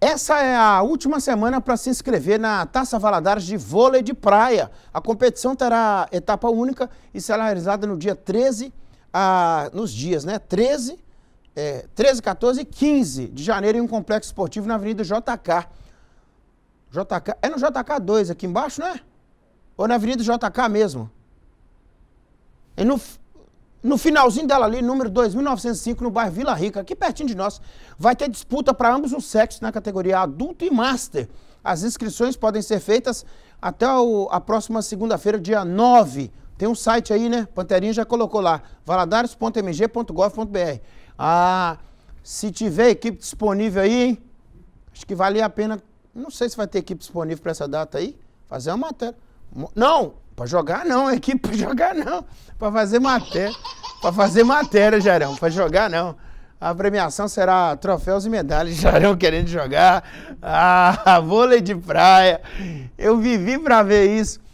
Essa é a última semana para se inscrever na Taça Valadares de Vôlei de Praia. A competição terá etapa única e será realizada no dia 13, a, nos dias né, 13, é, 13, 14 e 15 de janeiro em um complexo esportivo na Avenida JK. JK é no JK 2 aqui embaixo, não é? Ou na Avenida JK mesmo? É no, no finalzinho dela ali, número 2905, no bairro Vila Rica, aqui pertinho de nós, vai ter disputa para ambos os sexos na categoria adulto e master. As inscrições podem ser feitas até o, a próxima segunda-feira, dia 9. Tem um site aí, né? Panterinha já colocou lá, valadares.mg.gov.br. Ah, se tiver equipe disponível aí, acho que vale a pena. Não sei se vai ter equipe disponível para essa data aí. Fazer uma matéria. Não, para jogar não, equipe para jogar não. Para fazer matéria. Para fazer matéria, Jarão. Para jogar não. A premiação será troféus e medalhas. Jarão querendo jogar. Ah, vôlei de praia. Eu vivi para ver isso.